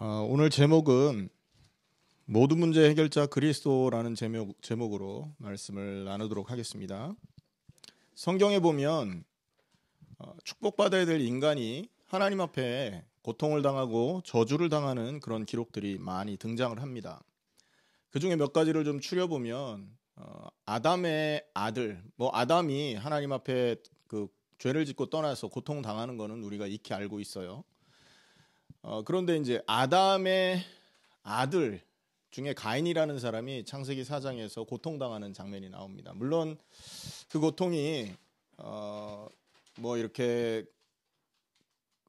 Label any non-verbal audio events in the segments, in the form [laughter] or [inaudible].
어, 오늘 제목은 모든 문제 해결자 그리스도라는 제목, 제목으로 말씀을 나누도록 하겠습니다. 성경에 보면 어, 축복받아야 될 인간이 하나님 앞에 고통을 당하고 저주를 당하는 그런 기록들이 많이 등장을 합니다. 그 중에 몇 가지를 좀 추려보면 어, 아담의 아들, 뭐 아담이 하나님 앞에 그 죄를 짓고 떠나서 고통 당하는 것은 우리가 익히 알고 있어요. 어, 그런데 이제 아담의 아들 중에 가인이라는 사람이 창세기 4장에서 고통당하는 장면이 나옵니다. 물론 그 고통이 어, 뭐 이렇게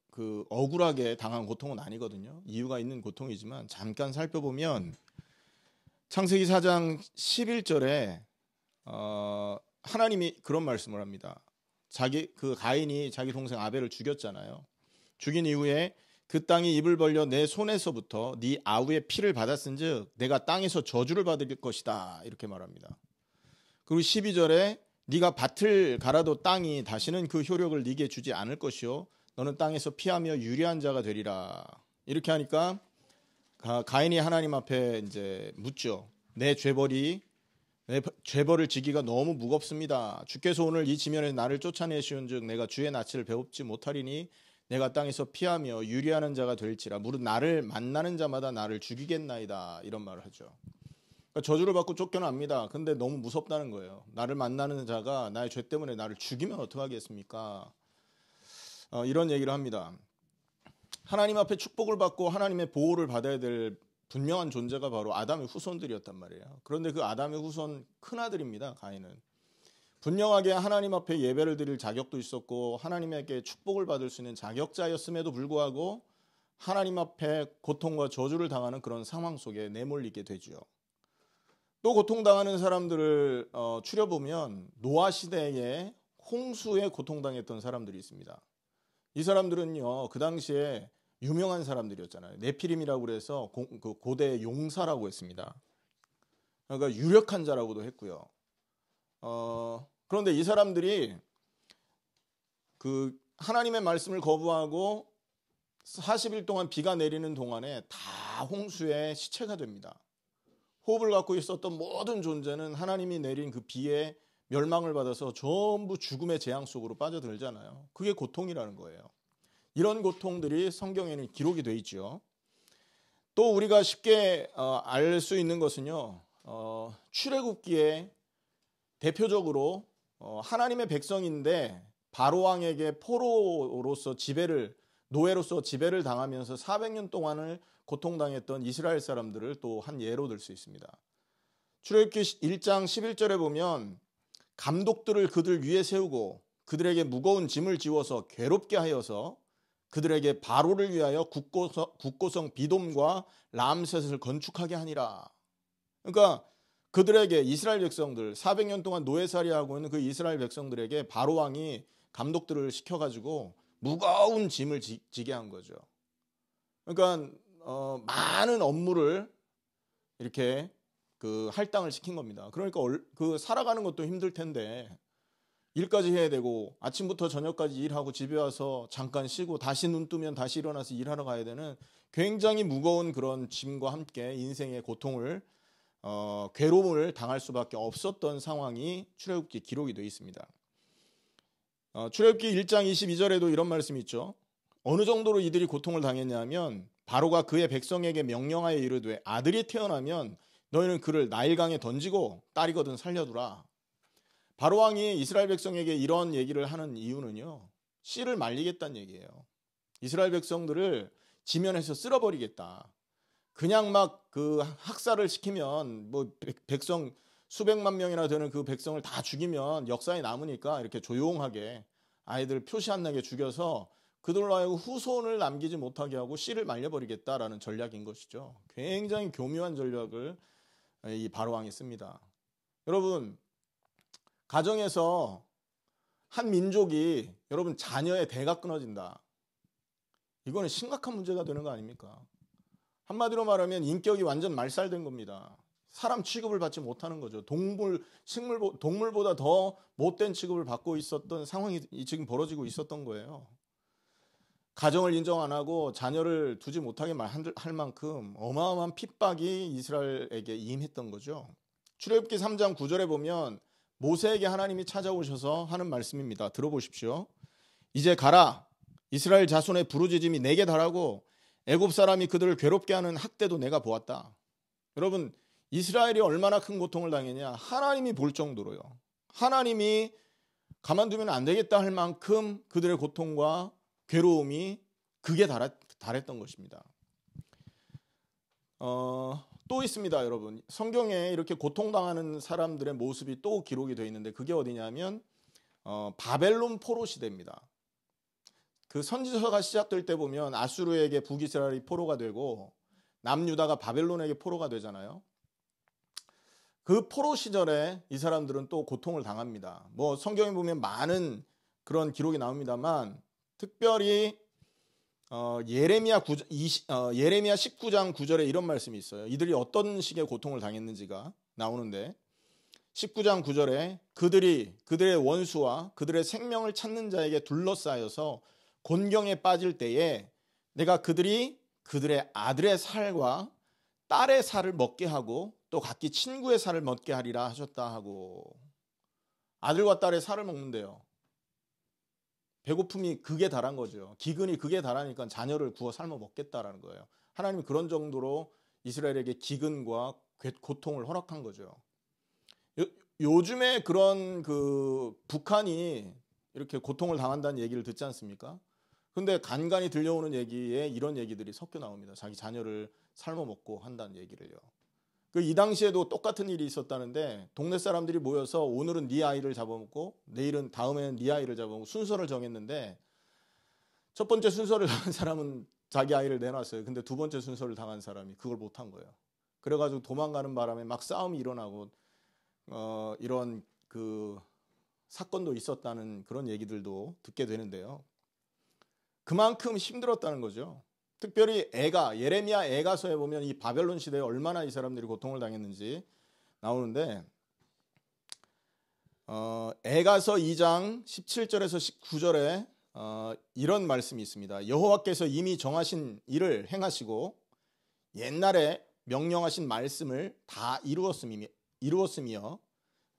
그 억울하게 당한 고통은 아니거든요. 이유가 있는 고통이지만 잠깐 살펴보면 창세기 4장 11절에 어, 하나님이 그런 말씀을 합니다. 자기 그 가인이 자기 동생 아벨을 죽였잖아요. 죽인 이후에 그 땅이 입을 벌려 내 손에서부터 네 아우의 피를 받았은즉 내가 땅에서 저주를 받을 것이다 이렇게 말합니다. 그리고 12절에 네가 밭을 갈아도 땅이 다시는 그 효력을 네게 주지 않을 것이요 너는 땅에서 피하며 유리한 자가 되리라. 이렇게 하니까 가인이 하나님 앞에 이제 묻죠. 내 죄벌이 내 죄벌을 지기가 너무 무겁습니다. 주께서 오늘 이 지면에 나를 쫓아내시온즉 내가 주의 낯을 배웁지 못하리니 내가 땅에서 피하며 유리하는 자가 될지라 무릇 나를 만나는 자마다 나를 죽이겠나이다 이런 말을 하죠. 그러니까 저주를 받고 쫓겨납니다. 근데 너무 무섭다는 거예요. 나를 만나는 자가 나의 죄 때문에 나를 죽이면 어떡하겠습니까? 어, 이런 얘기를 합니다. 하나님 앞에 축복을 받고 하나님의 보호를 받아야 될 분명한 존재가 바로 아담의 후손들이었단 말이에요. 그런데 그 아담의 후손 큰아들입니다. 가인은. 분명하게 하나님 앞에 예배를 드릴 자격도 있었고 하나님에게 축복을 받을 수 있는 자격자였음에도 불구하고 하나님 앞에 고통과 저주를 당하는 그런 상황 속에 내몰리게 되지요. 또 고통당하는 사람들을 어, 추려보면 노아 시대에 홍수에 고통당했던 사람들이 있습니다. 이 사람들은요 그 당시에 유명한 사람들이었잖아요. 네피림이라고 그래서 고, 그 고대 용사라고 했습니다. 그러니까 유력한 자라고도 했고요. 어, 그런데 이 사람들이 그 하나님의 말씀을 거부하고 40일 동안 비가 내리는 동안에 다 홍수의 시체가 됩니다. 호흡을 갖고 있었던 모든 존재는 하나님이 내린 그 비에 멸망을 받아서 전부 죽음의 재앙 속으로 빠져들잖아요. 그게 고통이라는 거예요. 이런 고통들이 성경에는 기록이 돼있죠또 우리가 쉽게 어, 알수 있는 것은요. 어, 출애굽기에 대표적으로 어, 하나님의 백성인데 바로 왕에게 포로로서 지배를 노예로서 지배를 당하면서 400년 동안을 고통당했던 이스라엘 사람들을 또 한 예로 들 수 있습니다. 출애굽기 1장 11절에 보면 감독들을 그들 위에 세우고 그들에게 무거운 짐을 지워서 괴롭게 하여서 그들에게 바로를 위하여 국고성, 국고성 비돔과 람셋을 건축하게 하니라. 그러니까 그들에게 이스라엘 백성들 400년 동안 노예살이하고 있는 그 이스라엘 백성들에게 바로 왕이 감독들을 시켜가지고 무거운 짐을 지, 지게 한 거죠. 그러니까 어, 많은 업무를 이렇게 그 할당을 시킨 겁니다. 그러니까 얼, 그 살아가는 것도 힘들 텐데 일까지 해야 되고 아침부터 저녁까지 일하고 집에 와서 잠깐 쉬고 다시 눈 뜨면 다시 일어나서 일하러 가야 되는 굉장히 무거운 그런 짐과 함께 인생의 고통을 어, 괴로움을 당할 수밖에 없었던 상황이 출애굽기 기록이 되어 있습니다. 어, 출애굽기 1장 22절에도 이런 말씀이 있죠. 어느 정도로 이들이 고통을 당했냐면 바로가 그의 백성에게 명령하여 이르되 아들이 태어나면 너희는 그를 나일강에 던지고 딸이거든 살려두라. 바로 왕이 이스라엘 백성에게 이런 얘기를 하는 이유는요. 씨를 말리겠다는 얘기예요. 이스라엘 백성들을 지면에서 쓸어버리겠다. 그냥 막 그 학살을 시키면 뭐 백성 수백만 명이나 되는 그 백성을 다 죽이면 역사에 남으니까 이렇게 조용하게 아이들 표시 안 나게 죽여서 그들로 하여 후손을 남기지 못하게 하고 씨를 말려버리겠다라는 전략인 것이죠. 굉장히 교묘한 전략을 이 바로왕이 씁니다. 여러분 가정에서 한 민족이 여러분 자녀의 대가 끊어진다. 이거는 심각한 문제가 되는 거 아닙니까? 한마디로 말하면 인격이 완전 말살된 겁니다. 사람 취급을 받지 못하는 거죠. 동물, 식물, 동물보다 더 못된 취급을 받고 있었던 상황이 지금 벌어지고 있었던 거예요. 가정을 인정 안 하고 자녀를 두지 못하게 할 만큼 어마어마한 핍박이 이스라엘에게 임했던 거죠. 출애굽기 3장 9절에 보면 모세에게 하나님이 찾아오셔서 하는 말씀입니다. 들어보십시오. 이제 가라. 이스라엘 자손의 부르짖음이 내게 달하고 애굽 사람이 그들을 괴롭게 하는 학대도 내가 보았다. 여러분 이스라엘이 얼마나 큰 고통을 당했냐 하나님이 볼 정도로요. 하나님이 가만두면 안 되겠다 할 만큼 그들의 고통과 괴로움이 극에 달했던 것입니다. 어, 또 있습니다, 여러분. 성경에 이렇게 고통당하는 사람들의 모습이 또 기록이 되어 있는데 그게 어디냐면 어, 바벨론 포로 시대입니다. 그 선지서가 시작될 때 보면 아수르에게 북이스라엘이 포로가 되고 남유다가 바벨론에게 포로가 되잖아요. 그 포로 시절에 이 사람들은 또 고통을 당합니다. 뭐 성경에 보면 많은 그런 기록이 나옵니다만 특별히 어, 예레미야, 9, 20, 어, 예레미야 19장 9절에 이런 말씀이 있어요. 이들이 어떤 식의 고통을 당했는지가 나오는데 19장 9절에 그들이 그들의 원수와 그들의 생명을 찾는 자에게 둘러싸여서 곤경에 빠질 때에 내가 그들이 그들의 아들의 살과 딸의 살을 먹게 하고 또 각기 친구의 살을 먹게 하리라 하셨다 하고 아들과 딸의 살을 먹는데요. 배고픔이 그게 달한 거죠. 기근이 그게 달하니까 자녀를 구워 삶아 먹겠다라는 거예요. 하나님이 그런 정도로 이스라엘에게 기근과 고통을 허락한 거죠. 요, 즘에 그런 그 북한이 이렇게 고통을 당한다는 얘기를 듣지 않습니까? 근데 간간히 들려오는 얘기에 이런 얘기들이 섞여 나옵니다. 자기 자녀를 삶아 먹고 한다는 얘기를요. 그 이 당시에도 똑같은 일이 있었다는데 동네 사람들이 모여서 오늘은 네 아이를 잡아먹고 내일은 다음에는 네 아이를 잡아먹고 순서를 정했는데 첫 번째 순서를 [laughs] 당한 사람은 자기 아이를 내놨어요. 근데 두 번째 순서를 당한 사람이 그걸 못한 거예요. 그래가지고 도망가는 바람에 막 싸움이 일어나고 어, 이런 그 사건도 있었다는 그런 얘기들도 듣게 되는데요. 그만큼 힘들었다는 거죠. 특별히 애가 예레미야 애가서에 보면 이 바벨론 시대에 얼마나 이 사람들이 고통을 당했는지 나오는데 어, 애가서 2장 17절에서 19절에 어, 이런 말씀이 있습니다. 여호와께서 이미 정하신 일을 행하시고 옛날에 명령하신 말씀을 다 이루었음이며, 이루었음이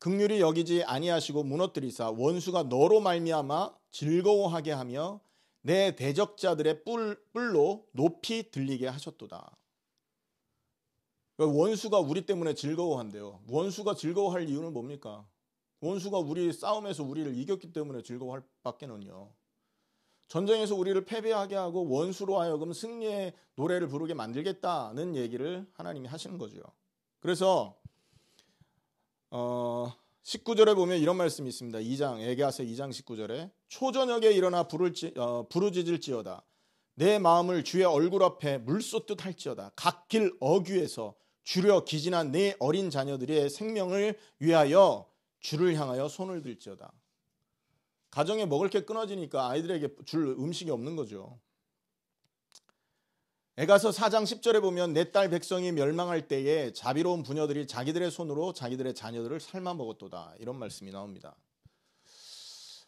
극률이 여기지 아니하시고 무너뜨리사 원수가 너로 말미암아 즐거워하게 하며 내 대적자들의 뿔, 뿔로 높이 들리게 하셨도다. 그러니까 원수가 우리 때문에 즐거워한대요. 원수가 즐거워할 이유는 뭡니까? 원수가 우리 싸움에서 우리를 이겼기 때문에 즐거워할 밖에는요. 전쟁에서 우리를 패배하게 하고 원수로 하여금 승리의 노래를 부르게 만들겠다는 얘기를 하나님이 하시는 거죠. 그래서 어, 19절에 보면 이런 말씀이 있습니다. 2장 에게하서 2장 19절에 초저녁에 일어나 부를 어, 부르짖을지어다 내 마음을 주의 얼굴 앞에 물쏟듯 할지어다 각길 어귀에서 주려 기진한 내 네 어린 자녀들의 생명을 위하여 주를 향하여 손을 들지어다 가정에 먹을 게 끊어지니까 아이들에게 줄 음식이 없는 거죠. 에가서 4장 10절에 보면 내 딸 백성이 멸망할 때에 자비로운 부녀들이 자기들의 손으로 자기들의 자녀들을 삶아 먹었도다. 이런 말씀이 나옵니다.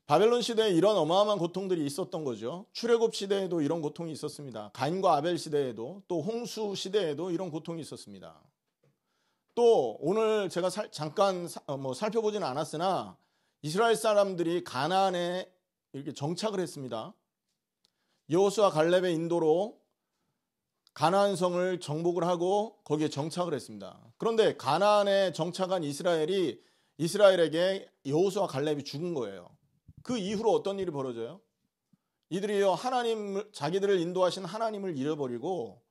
바벨론 시대에 이런 어마어마한 고통들이 있었던 거죠. 출애굽 시대에도 이런 고통이 있었습니다. 가인과 아벨 시대에도 또 홍수 시대에도 이런 고통이 있었습니다. 또 오늘 제가 살, 잠깐 사, 어, 뭐 살펴보지는 않았으나 이스라엘 사람들이 가나안에 이렇게 정착을 했습니다. 여호수아 갈렙의 인도로 가나안 성을 정복을 하고 거기에 정착을 했습니다. 그런데 가나안에 정착한 이스라엘이 이스라엘에게 여호수아 갈렙이 죽은 거예요. 그 이후로 어떤 일이 벌어져요? 이들이요 하나님 을 자기들을 인도하신 하나님을 잃어버리고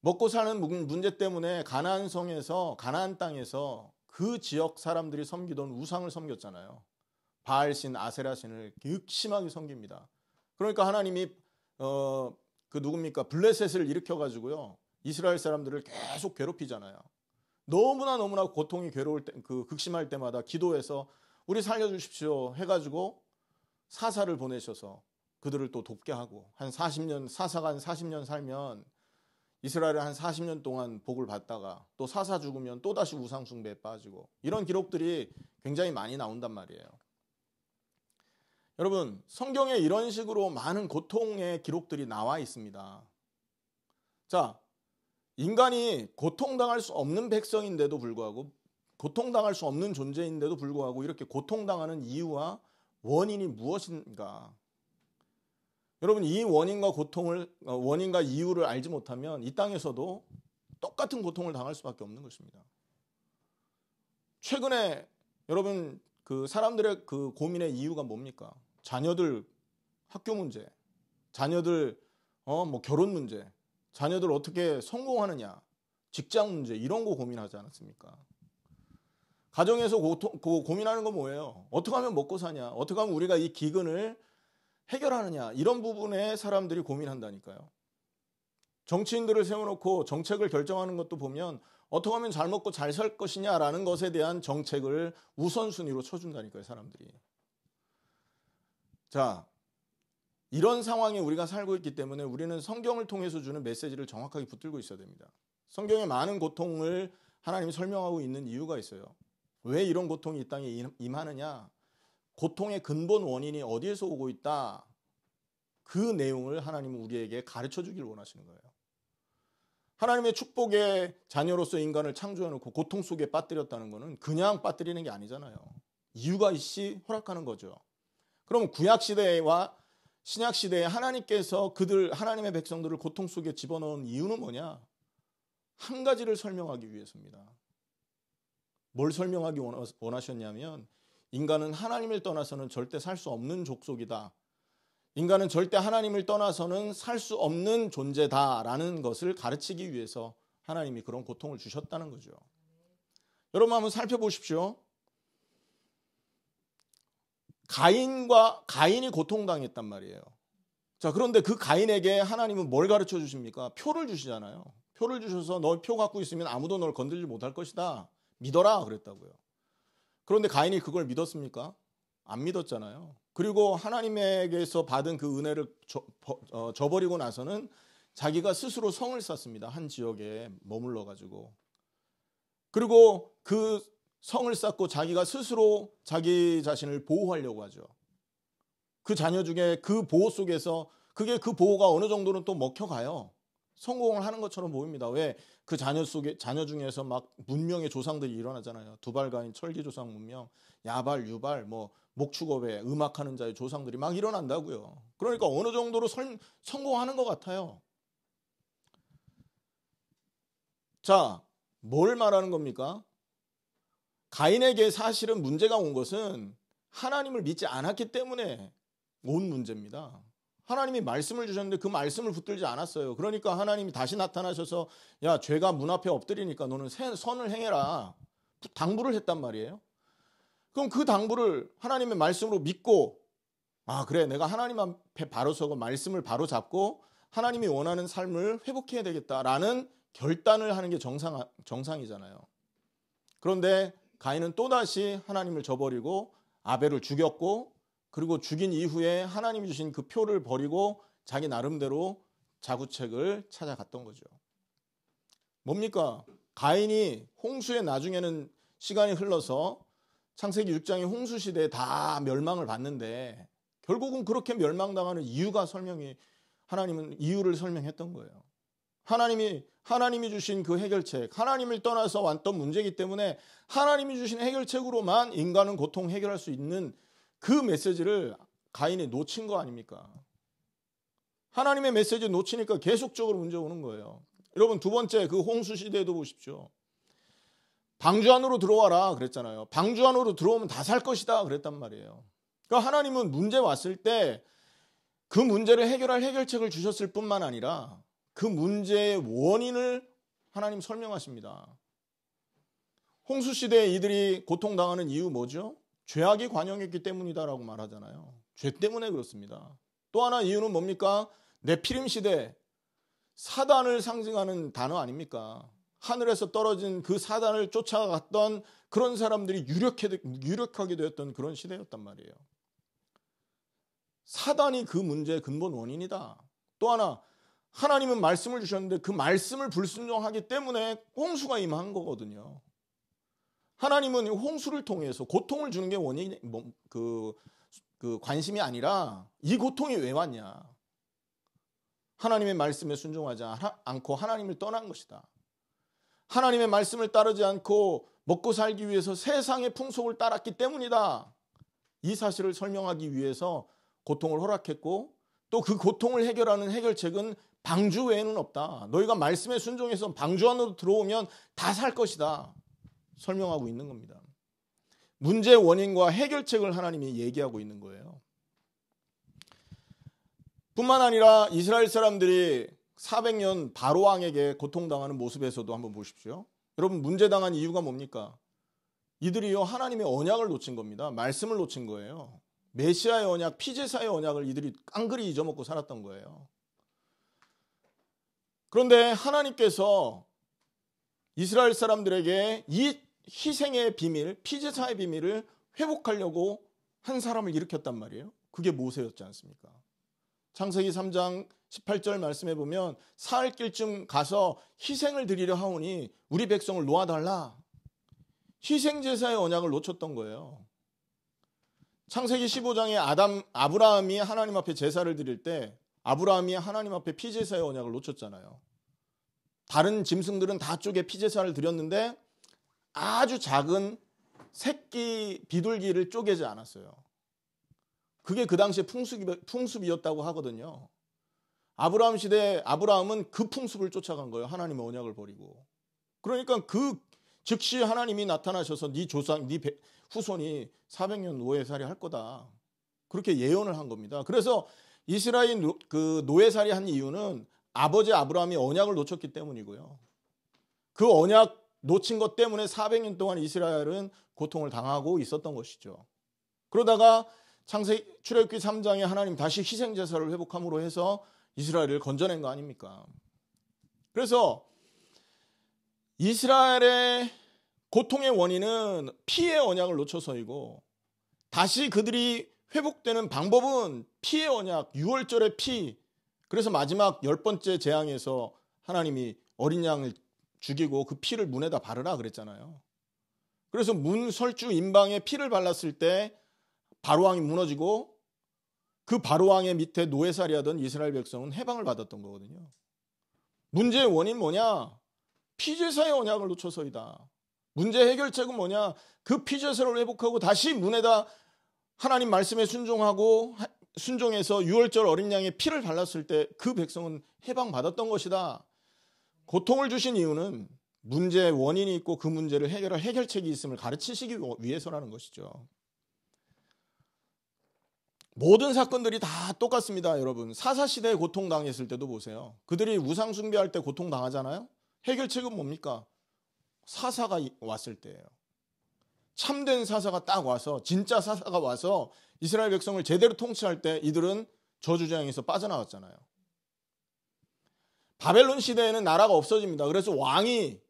먹고 사는 문제 때문에 가나안 성에서 가나안 땅에서 그 지역 사람들이 섬기던 우상을 섬겼잖아요. 바알신 아세라신을 극심하게 섬깁니다. 그러니까 하나님이 어, 그 누굽니까? 블레셋을 일으켜가지고요. 이스라엘 사람들을 계속 괴롭히잖아요. 너무나 너무나 고통이 괴로울 때, 그 극심할 때마다 기도해서 우리 살려주십시오 해가지고 사사를 보내셔서 그들을 또 돕게 하고 한 40년, 사사가 한 40년 살면 이스라엘은 한 40년 동안 복을 받다가 또 사사 죽으면 또다시 우상숭배에 빠지고 이런 기록들이 굉장히 많이 나온단 말이에요. 여러분, 성경에 이런 식으로 많은 고통의 기록들이 나와 있습니다. 자, 인간이 고통당할 수 없는 백성인데도 불구하고 고통당할 수 없는 존재인데도 불구하고 이렇게 고통당하는 이유와 원인이 무엇인가? 여러분 이 원인과 고통을 어, 원인과 이유를 알지 못하면 이 땅에서도 똑같은 고통을 당할 수밖에 없는 것입니다. 최근에 여러분 그 사람들의 그 고민의 이유가 뭡니까? 자녀들 학교 문제, 자녀들 어 뭐 결혼 문제, 자녀들 어떻게 성공하느냐, 직장 문제 이런 거 고민하지 않았습니까? 가정에서 고통, 고, 고민하는 건 뭐예요? 어떻게 하면 먹고 사냐? 어떻게 하면 우리가 이 기근을 해결하느냐? 이런 부분에 사람들이 고민한다니까요. 정치인들을 세워놓고 정책을 결정하는 것도 보면 어떻게 하면 잘 먹고 잘 살 것이냐라는 것에 대한 정책을 우선순위로 쳐준다니까요, 사람들이. 자, 이런 상황에 우리가 살고 있기 때문에 우리는 성경을 통해서 주는 메시지를 정확하게 붙들고 있어야 됩니다. 성경의 많은 고통을 하나님이 설명하고 있는 이유가 있어요. 왜 이런 고통이 이 땅에 임하느냐? 고통의 근본 원인이 어디에서 오고 있다? 그 내용을 하나님은 우리에게 가르쳐 주길 원하시는 거예요. 하나님의 축복의 자녀로서 인간을 창조해 놓고 고통 속에 빠뜨렸다는 것은 그냥 빠뜨리는 게 아니잖아요. 이유가 있이 허락하는 거죠. 그럼 구약 시대와 신약 시대에 하나님께서 그들 하나님의 백성들을 고통 속에 집어넣은 이유는 뭐냐? 한 가지를 설명하기 위해서입니다. 뭘 설명하기 원하셨냐면 인간은 하나님을 떠나서는 절대 살 수 없는 족속이다. 인간은 절대 하나님을 떠나서는 살 수 없는 존재다라는 것을 가르치기 위해서 하나님이 그런 고통을 주셨다는 거죠. 여러분 한번 살펴보십시오. 가인과 가인이 고통당했단 말이에요. 자, 그런데 그 가인에게 하나님은 뭘 가르쳐 주십니까? 표를 주시잖아요. 표를 주셔서 너 표 갖고 있으면 아무도 널 건들지 못할 것이다. 믿어라 그랬다고요. 그런데 가인이 그걸 믿었습니까? 안 믿었잖아요. 그리고 하나님에게서 받은 그 은혜를 저, 어, 버리고 나서는 자기가 스스로 성을 쌓습니다. 한 지역에 머물러 가지고. 그리고 그 성을 쌓고 자기가 스스로 자기 자신을 보호하려고 하죠. 그 자녀 중에 그 보호 속에서 그게 그 보호가 어느 정도는 또 먹혀가요. 성공을 하는 것처럼 보입니다. 왜 그 자녀 속에 자녀 중에서 막 문명의 조상들이 일어나잖아요. 두발가인 철기 조상 문명, 야발 유발 뭐 목축업에 음악하는 자의 조상들이 막 일어난다고요. 그러니까 어느 정도로 설, 성공하는 것 같아요. 자, 뭘 말하는 겁니까? 가인에게 사실은 문제가 온 것은 하나님을 믿지 않았기 때문에 온 문제입니다. 하나님이 말씀을 주셨는데 그 말씀을 붙들지 않았어요. 그러니까 하나님이 다시 나타나셔서 야 죄가 문 앞에 엎드리니까 너는 선을 행해라 당부를 했단 말이에요. 그럼 그 당부를 하나님의 말씀으로 믿고 아 그래 내가 하나님 앞에 바로 서고 말씀을 바로 잡고 하나님이 원하는 삶을 회복해야 되겠다라는 결단을 하는 게 정상 정상이잖아요. 그런데 가인은 또다시 하나님을 저버리고 아벨을 죽였고 그리고 죽인 이후에 하나님이 주신 그 표를 버리고 자기 나름대로 자구책을 찾아갔던 거죠. 뭡니까? 가인이 홍수에 나중에는 시간이 흘러서 창세기 6장의 홍수 시대에 다 멸망을 받는데 결국은 그렇게 멸망당하는 이유가 설명이 하나님은 이유를 설명했던 거예요. 하나님이 하나님이 주신 그 해결책, 하나님을 떠나서 왔던 문제이기 때문에 하나님이 주신 해결책으로만 인간은 고통 해결할 수 있는 그 메시지를 가인이 놓친 거 아닙니까? 하나님의 메시지 놓치니까 계속적으로 문제 오는 거예요. 여러분 두 번째 그 홍수 시대도 보십시오. 방주 안으로 들어와라 그랬잖아요. 방주 안으로 들어오면 다 살 것이다 그랬단 말이에요. 그러니까 하나님은 문제 왔을 때 그 문제를 해결할 해결책을 주셨을 뿐만 아니라 그 문제의 원인을 하나님 설명하십니다. 홍수 시대에 이들이 고통당하는 이유 뭐죠? 죄악이 관영했기 때문이다라고 말하잖아요. 죄 때문에 그렇습니다. 또 하나 이유는 뭡니까? 내피림 시대 사단을 상징하는 단어 아닙니까? 하늘에서 떨어진 그 사단을 쫓아갔던 그런 사람들이 유력해, 유력하게 되었던 그런 시대였단 말이에요. 사단이 그 문제의 근본 원인이다. 또 하나 하나님은 말씀을 주셨는데 그 말씀을 불순종하기 때문에 홍수가 임한 거거든요. 하나님은 홍수를 통해서 고통을 주는 게 원인 뭐, 그, 그 관심이 아니라 이 고통이 왜 왔냐. 하나님의 말씀에 순종하지 않고 하나님을 떠난 것이다. 하나님의 말씀을 따르지 않고 먹고 살기 위해서 세상의 풍속을 따랐기 때문이다. 이 사실을 설명하기 위해서 고통을 허락했고 또 그 고통을 해결하는 해결책은 방주 외에는 없다. 너희가 말씀에 순종해서 방주 안으로 들어오면 다 살 것이다. 설명하고 있는 겁니다. 문제의 원인과 해결책을 하나님이 얘기하고 있는 거예요. 뿐만 아니라 이스라엘 사람들이 400년 바로 왕에게 고통당하는 모습에서도 한번 보십시오. 여러분 문제당한 이유가 뭡니까? 이들이요 하나님의 언약을 놓친 겁니다. 말씀을 놓친 거예요. 메시아의 언약, 피제사의 언약을 이들이 깡그리 잊어먹고 살았던 거예요. 그런데 하나님께서 이스라엘 사람들에게 이 희생의 비밀, 피제사의 비밀을 회복하려고 한 사람을 일으켰단 말이에요. 그게 모세였지 않습니까? 창세기 3장 18절 말씀해 보면 사흘길쯤 가서 희생을 드리려 하오니 우리 백성을 놓아달라. 희생 제사의 언약을 놓쳤던 거예요. 창세기 15장에 아담 아브라함이 하나님 앞에 제사를 드릴 때 아브라함이 하나님 앞에 피제사의 언약을 놓쳤잖아요. 다른 짐승들은 다 쪼개 피제사를 드렸는데 아주 작은 새끼 비둘기를 쪼개지 않았어요. 그게 그 당시에 풍습, 풍습이었다고 하거든요. 아브라함 시대에 아브라함은 그 풍습을 쫓아간 거예요. 하나님의 언약을 버리고. 그러니까 그 즉시 하나님이 나타나셔서 네 조상, 네 후손이 400년 노예살이 할 거다. 그렇게 예언을 한 겁니다. 그래서 이스라엘 그 노예살이 한 이유는 아버지 아브라함이 언약을 놓쳤기 때문이고요. 그 언약 놓친 것 때문에 400년 동안 이스라엘은 고통을 당하고 있었던 것이죠. 그러다가 창세 출애굽기 3장에 하나님 다시 희생 제사를 회복함으로 해서 이스라엘을 건져낸 거 아닙니까? 그래서 이스라엘의 고통의 원인은 피의 언약을 놓쳐서이고 다시 그들이 회복되는 방법은 피의 언약, 유월절의 피, 그래서 마지막 열 번째 재앙에서 하나님이 어린 양을 죽이고 그 피를 문에다 바르라 그랬잖아요. 그래서 문 설주 임방에 피를 발랐을 때 바로왕이 무너지고 그 바로왕의 밑에 노예살이 하던 이스라엘 백성은 해방을 받았던 거거든요. 문제의 원인 뭐냐? 피제사의 언약을 놓쳐서이다. 문제 해결책은 뭐냐? 그 피제사를 회복하고 다시 문에다 하나님 말씀에 순종하고 순종해서 유월절 어린 양의 피를 발랐을 때 그 백성은 해방받았던 것이다. 고통을 주신 이유는 문제의 원인이 있고 그 문제를 해결할 해결책이 있음을 가르치시기 위해서라는 것이죠. 모든 사건들이 다 똑같습니다, 여러분. 사사시대에 고통당했을 때도 보세요. 그들이 우상숭배할 때 고통당하잖아요? 해결책은 뭡니까? 사사가 왔을 때예요. 참된 사사가 딱 와서 진짜 사사가 와서 이스라엘 백성을 제대로 통치할 때 이들은 저주장에서 빠져나왔잖아요. 바벨론 시대에는 나라가 없어집니다. 그래서 왕이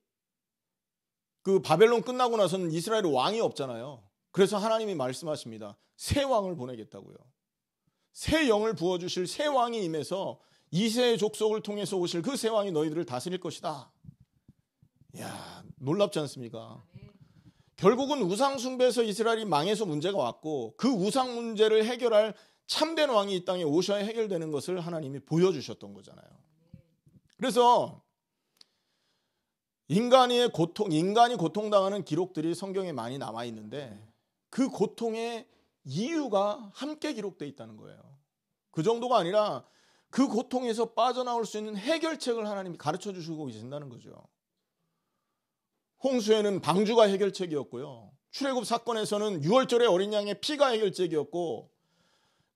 그 바벨론 끝나고 나서는 이스라엘 왕이 없잖아요. 그래서 하나님이 말씀하십니다. 새 왕을 보내겠다고요. 새 영을 부어주실 새 왕이 임해서 이세의 족속을 통해서 오실 그 새 왕이 너희들을 다스릴 것이다. 야 놀랍지 않습니까? 결국은 우상 숭배에서 이스라엘이 망해서 문제가 왔고 그 우상 문제를 해결할 참된 왕이 이 땅에 오셔야 해결되는 것을 하나님이 보여주셨던 거잖아요. 그래서 인간의 고통, 인간이 고통당하는 기록들이 성경에 많이 남아 있는데 그 고통의 이유가 함께 기록돼 있다는 거예요. 그 정도가 아니라 그 고통에서 빠져나올 수 있는 해결책을 하나님이 가르쳐 주시고 계신다는 거죠. 홍수에는 방주가 해결책이었고요. 출애굽 사건에서는 6월절에 어린 양의 피가 해결책이었고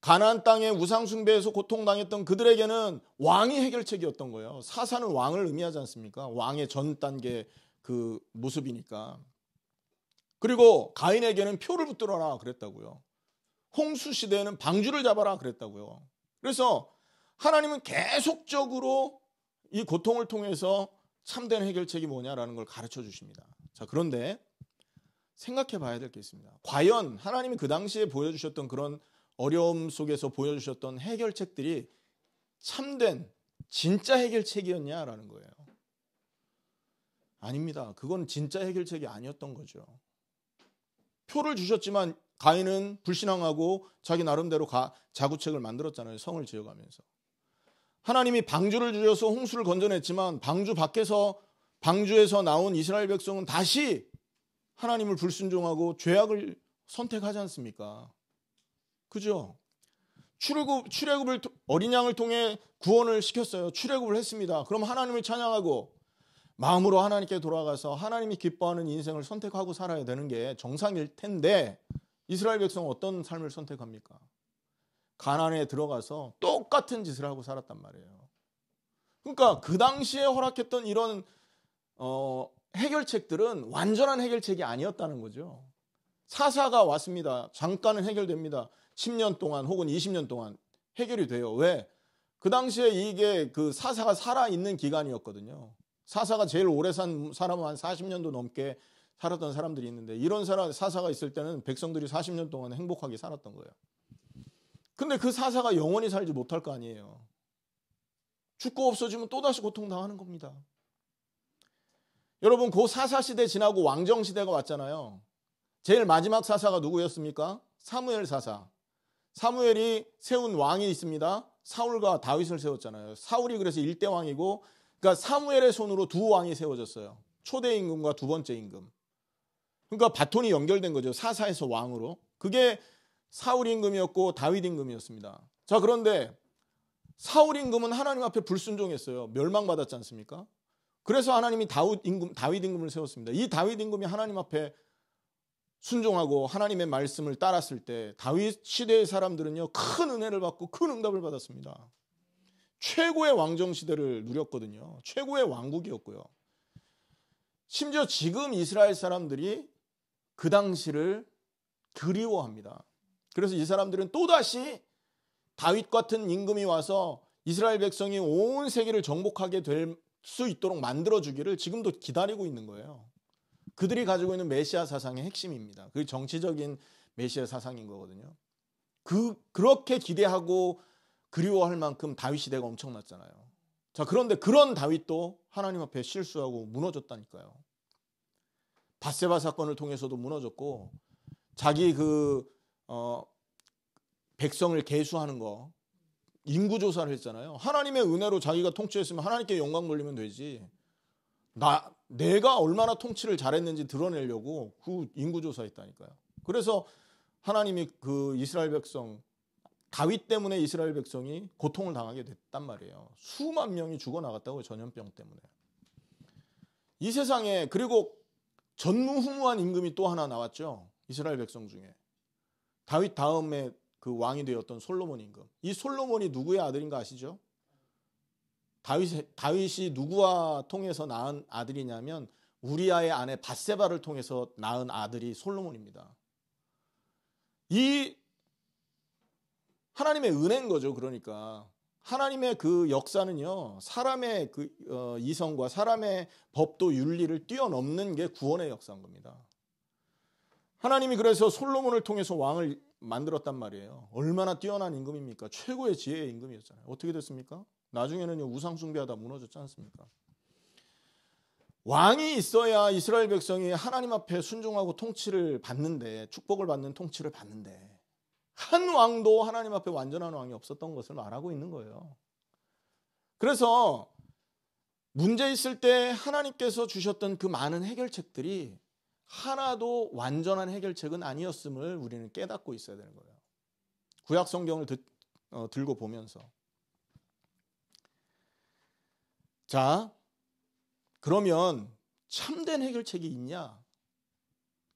가나안 땅의 우상 숭배에서 고통당했던 그들에게는 왕이 해결책이었던 거예요. 사사는 왕을 의미하지 않습니까? 왕의 전 단계 그 모습이니까. 그리고 가인에게는 표를 붙들어라 그랬다고요. 홍수 시대에는 방주를 잡아라 그랬다고요. 그래서 하나님은 계속적으로 이 고통을 통해서 참된 해결책이 뭐냐라는 걸 가르쳐 주십니다. 자, 그런데 생각해 봐야 될 게 있습니다. 과연 하나님이 그 당시에 보여주셨던 그런 어려움 속에서 보여주셨던 해결책들이 참된 진짜 해결책이었냐라는 거예요. 아닙니다. 그건 진짜 해결책이 아니었던 거죠. 표를 주셨지만 가인은 불신앙하고 자기 나름대로 가, 자구책을 만들었잖아요. 성을 지어가면서. 하나님이 방주를 주셔서 홍수를 건져냈지만 방주 밖에서 방주에서 나온 이스라엘 백성은 다시 하나님을 불순종하고 죄악을 선택하지 않습니까? 그죠? 출애굽 출애굽을 어린 양을 통해 구원을 시켰어요. 출애굽을 했습니다. 그럼 하나님을 찬양하고 마음으로 하나님께 돌아가서 하나님이 기뻐하는 인생을 선택하고 살아야 되는 게 정상일 텐데 이스라엘 백성은 어떤 삶을 선택합니까? 가난에 들어가서 똑같은 짓을 하고 살았단 말이에요. 그러니까 그 당시에 허락했던 이런 어, 해결책들은 완전한 해결책이 아니었다는 거죠. 사사가 왔습니다. 잠깐은 해결됩니다. 10년 동안 혹은 20년 동안 해결이 돼요. 왜? 그 당시에 이게 그 사사가 살아있는 기간이었거든요. 사사가 제일 오래 산 사람은 한 40년도 넘게 살았던 사람들이 있는데 이런 사람 사사가 있을 때는 백성들이 40년 동안 행복하게 살았던 거예요. 근데 그 사사가 영원히 살지 못할 거 아니에요. 죽고 없어지면 또다시 고통당하는 겁니다. 여러분, 고 그 사사시대 지나고 왕정시대가 왔잖아요. 제일 마지막 사사가 누구였습니까? 사무엘 사사. 사무엘이 세운 왕이 있습니다. 사울과 다윗을 세웠잖아요. 사울이 그래서 일대 왕이고, 그러니까 사무엘의 손으로 두 왕이 세워졌어요. 초대 임금과 두 번째 임금. 그러니까 바톤이 연결된 거죠. 사사에서 왕으로. 그게 사울 임금이었고 다윗 임금이었습니다. 자, 그런데 사울 임금은 하나님 앞에 불순종했어요. 멸망받았지 않습니까? 그래서 하나님이 다윗 임금, 다윗 임금을 세웠습니다. 이 다윗 임금이 하나님 앞에 순종하고 하나님의 말씀을 따랐을 때 다윗 시대의 사람들은요 큰 은혜를 받고 큰 응답을 받았습니다. 최고의 왕정 시대를 누렸거든요. 최고의 왕국이었고요. 심지어 지금 이스라엘 사람들이 그 당시를 그리워합니다. 그래서 이 사람들은 또다시 다윗 같은 임금이 와서 이스라엘 백성이 온 세계를 정복하게 될 수 있도록 만들어주기를 지금도 기다리고 있는 거예요. 그들이 가지고 있는 메시아 사상의 핵심입니다. 그 정치적인 메시아 사상인 거거든요. 그, 그렇게 기대하고 그리워할 만큼 다윗 시대가 엄청났잖아요. 자, 그런데 그런 다윗도 하나님 앞에 실수하고 무너졌다니까요. 바세바 사건을 통해서도 무너졌고, 자기 그 어, 백성을 계수하는 거 인구 조사를 했잖아요. 하나님의 은혜로 자기가 통치했으면 하나님께 영광 돌리면 되지. 나 내가 얼마나 통치를 잘했는지 드러내려고 그 인구 조사했다니까요. 그래서 하나님이 그 이스라엘 백성 다윗 때문에 이스라엘 백성이 고통을 당하게 됐단 말이에요. 수만 명이 죽어 나갔다고 전염병 때문에. 이 세상에 그리고 전무후무한 임금이 또 하나 나왔죠. 이스라엘 백성 중에 다윗 다음에 그 왕이 되었던 솔로몬 임금. 이 솔로몬이 누구의 아들인가 아시죠? 다윗 다윗이 누구와 통해서 낳은 아들이냐면 우리아의 아내 바세바를 통해서 낳은 아들이 솔로몬입니다. 이 하나님의 은혜인 거죠. 그러니까 하나님의 그 역사는요. 사람의 그 어, 이성과 사람의 법도 윤리를 뛰어넘는 게 구원의 역사인 겁니다. 하나님이 그래서 솔로몬을 통해서 왕을 만들었단 말이에요. 얼마나 뛰어난 임금입니까? 최고의 지혜의 임금이었잖아요. 어떻게 됐습니까? 나중에는 우상숭배하다 무너졌지 않습니까? 왕이 있어야 이스라엘 백성이 하나님 앞에 순종하고 통치를 받는데, 축복을 받는 통치를 받는데, 한 왕도 하나님 앞에 완전한 왕이 없었던 것을 말하고 있는 거예요. 그래서 문제 있을 때 하나님께서 주셨던 그 많은 해결책들이 하나도 완전한 해결책은 아니었음을 우리는 깨닫고 있어야 되는 거예요. 구약 성경을 듣, 어, 들고 보면서 자 그러면 참된 해결책이 있냐?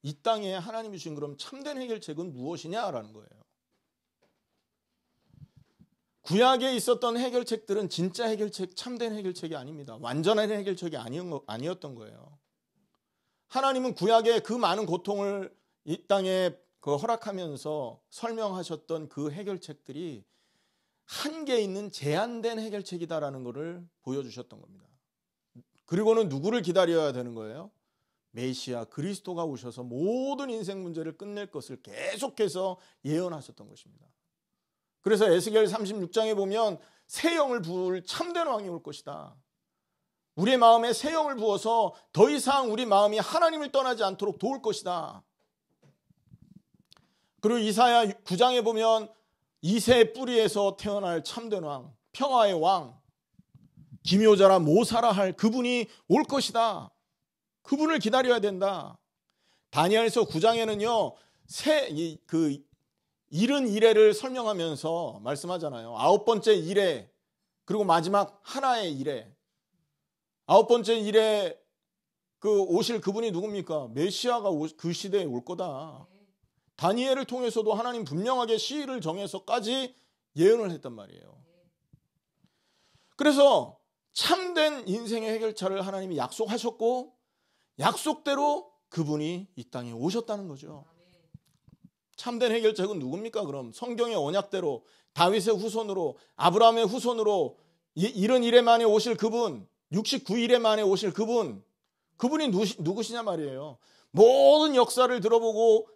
이 땅에 하나님이 주신 그럼 참된 해결책은 무엇이냐라는 거예요. 구약에 있었던 해결책들은 진짜 해결책, 참된 해결책이 아닙니다. 완전한 해결책이 아니었던 거예요. 하나님은 구약의 그 많은 고통을 이 땅에 그 허락하면서 설명하셨던 그 해결책들이 한계 있는 제한된 해결책이다라는 것을 보여주셨던 겁니다. 그리고는 누구를 기다려야 되는 거예요? 메시아 그리스도가 오셔서 모든 인생 문제를 끝낼 것을 계속해서 예언하셨던 것입니다. 그래서 에스겔 36장에 보면 새 영을 부을 참된 왕이 올 것이다. 우리의 마음에 새 영을 부어서 더 이상 우리 마음이 하나님을 떠나지 않도록 도울 것이다. 그리고 이사야 9장에 보면 이세 뿌리에서 태어날 참된 왕, 평화의 왕, 기묘자라 모사라 할 그분이 올 것이다. 그분을 기다려야 된다. 다니엘서 9장에는요. 새그 일은 이래를 설명하면서 말씀하잖아요. 아홉 번째 일에 그리고 마지막 하나의 일에 아홉 번째 일에 그 오실 그분이 누굽니까? 메시아가 그 시대에 올 거다. 다니엘을 통해서도 하나님 분명하게 시일을 정해서까지 예언을 했단 말이에요. 그래서 참된 인생의 해결차를 하나님이 약속하셨고 약속대로 그분이 이 땅에 오셨다는 거죠. 참된 해결책은 누굽니까? 그럼 성경의 언약대로 다윗의 후손으로 아브라함의 후손으로 이런 일에만이 오실 그분 69일에 만에 오실 그분, 그분이 누구시냐 말이에요. 모든 역사를 들어보고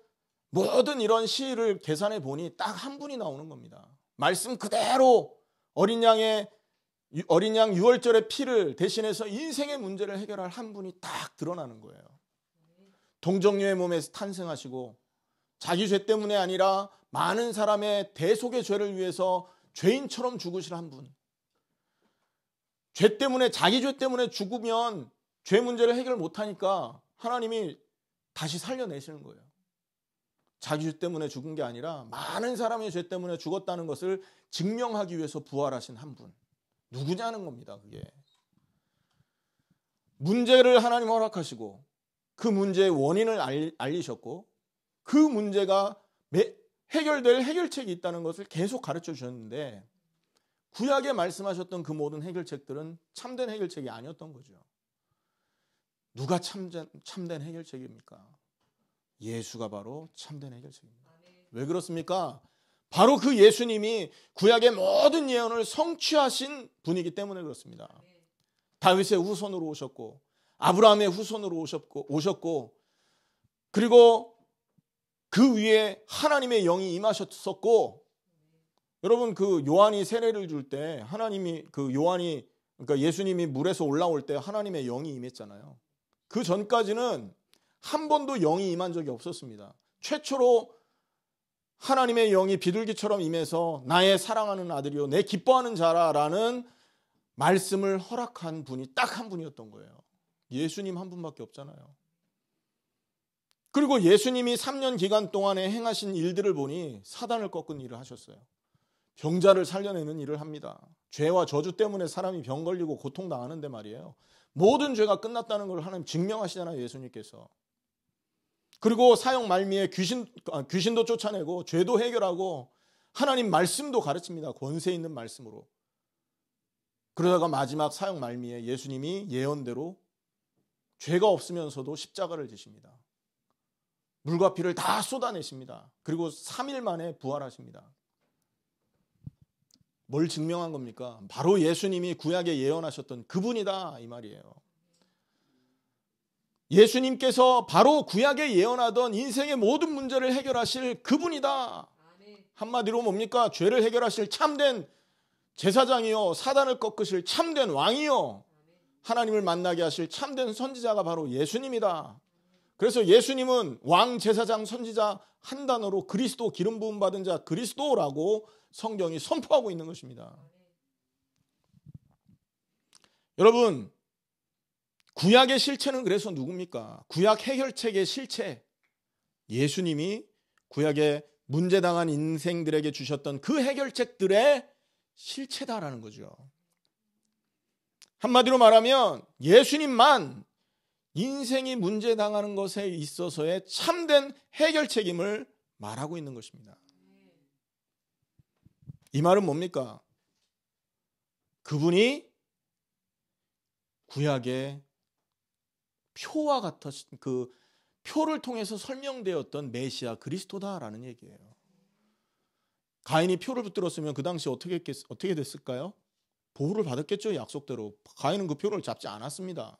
모든 이런 시를 계산해 보니 딱 한 분이 나오는 겁니다. 말씀 그대로 어린 양의 어린 양유월절의 피를 대신해서 인생의 문제를 해결할 한 분이 딱 드러나는 거예요. 동정녀의 몸에서 탄생하시고 자기 죄 때문에 아니라 많은 사람의 대속의 죄를 위해서 죄인처럼 죽으실 한 분. 죄 때문에 자기 죄 때문에 죽으면 죄 문제를 해결 못하니까 하나님이 다시 살려내시는 거예요. 자기 죄 때문에 죽은 게 아니라 많은 사람의죄 때문에 죽었다는 것을 증명하기 위해서 부활하신 한 분. 누구냐는 겁니다, 그게. 문제를 하나님 허락하시고 그 문제의 원인을 알리셨고 그 문제가 해결될 해결책이 있다는 것을 계속 가르쳐 주셨는데 구약에 말씀하셨던 그 모든 해결책들은 참된 해결책이 아니었던 거죠. 누가 참된, 참된 해결책입니까? 예수가 바로 참된 해결책입니다. 왜 그렇습니까? 바로 그 예수님이 구약의 모든 예언을 성취하신 분이기 때문에 그렇습니다. 다윗의 후손으로 오셨고 아브라함의 후손으로 오셨고 오셨고 그리고 그 위에 하나님의 영이 임하셨었고 여러분 그 요한이 세례를 줄 때 하나님이 그 요한이 그러니까 예수님이 물에서 올라올 때 하나님의 영이 임했잖아요. 그 전까지는 한 번도 영이 임한 적이 없었습니다. 최초로 하나님의 영이 비둘기처럼 임해서 나의 사랑하는 아들이요 내 기뻐하는 자라라는 말씀을 허락한 분이 딱 한 분이었던 거예요. 예수님 한 분밖에 없잖아요. 그리고 예수님이 3년 기간 동안에 행하신 일들을 보니 사단을 꺾은 일을 하셨어요. 병자를 살려내는 일을 합니다. 죄와 저주 때문에 사람이 병 걸리고 고통당하는데 말이에요. 모든 죄가 끝났다는 걸 하나님 증명하시잖아요, 예수님께서. 그리고 사형 말미에 귀신 아, 귀신도 쫓아내고 죄도 해결하고 하나님 말씀도 가르칩니다. 권세 있는 말씀으로. 그러다가 마지막 사형 말미에 예수님이 예언대로 죄가 없으면서도 십자가를 지십니다. 물과 피를 다 쏟아내십니다. 그리고 3일 만에 부활하십니다. 뭘 증명한 겁니까? 바로 예수님이 구약에 예언하셨던 그분이다 이 말이에요. 예수님께서 바로 구약에 예언하던 인생의 모든 문제를 해결하실 그분이다. 한마디로 뭡니까? 죄를 해결하실 참된 제사장이요. 사단을 꺾으실 참된 왕이요. 하나님을 만나게 하실 참된 선지자가 바로 예수님이다. 그래서 예수님은 왕 제사장 선지자 한 단어로 그리스도 기름 부음 받은 자 그리스도라고 성경이 선포하고 있는 것입니다. 여러분, 구약의 실체는 그래서 누굽니까? 구약 해결책의 실체. 예수님이 구약에 문제당한 인생들에게 주셨던 그 해결책들의 실체다라는 거죠. 한마디로 말하면 예수님만 인생이 문제당하는 것에 있어서의 참된 해결책임을 말하고 있는 것입니다. 이 말은 뭡니까? 그분이 구약의 표와 같은 그 표를 통해서 설명되었던 메시아 그리스도다라는 얘기예요. 가인이 표를 붙들었으면 그 당시 어떻게 했겠, 어떻게 됐을까요? 보호를 받았겠죠 약속대로. 가인은 그 표를 잡지 않았습니다.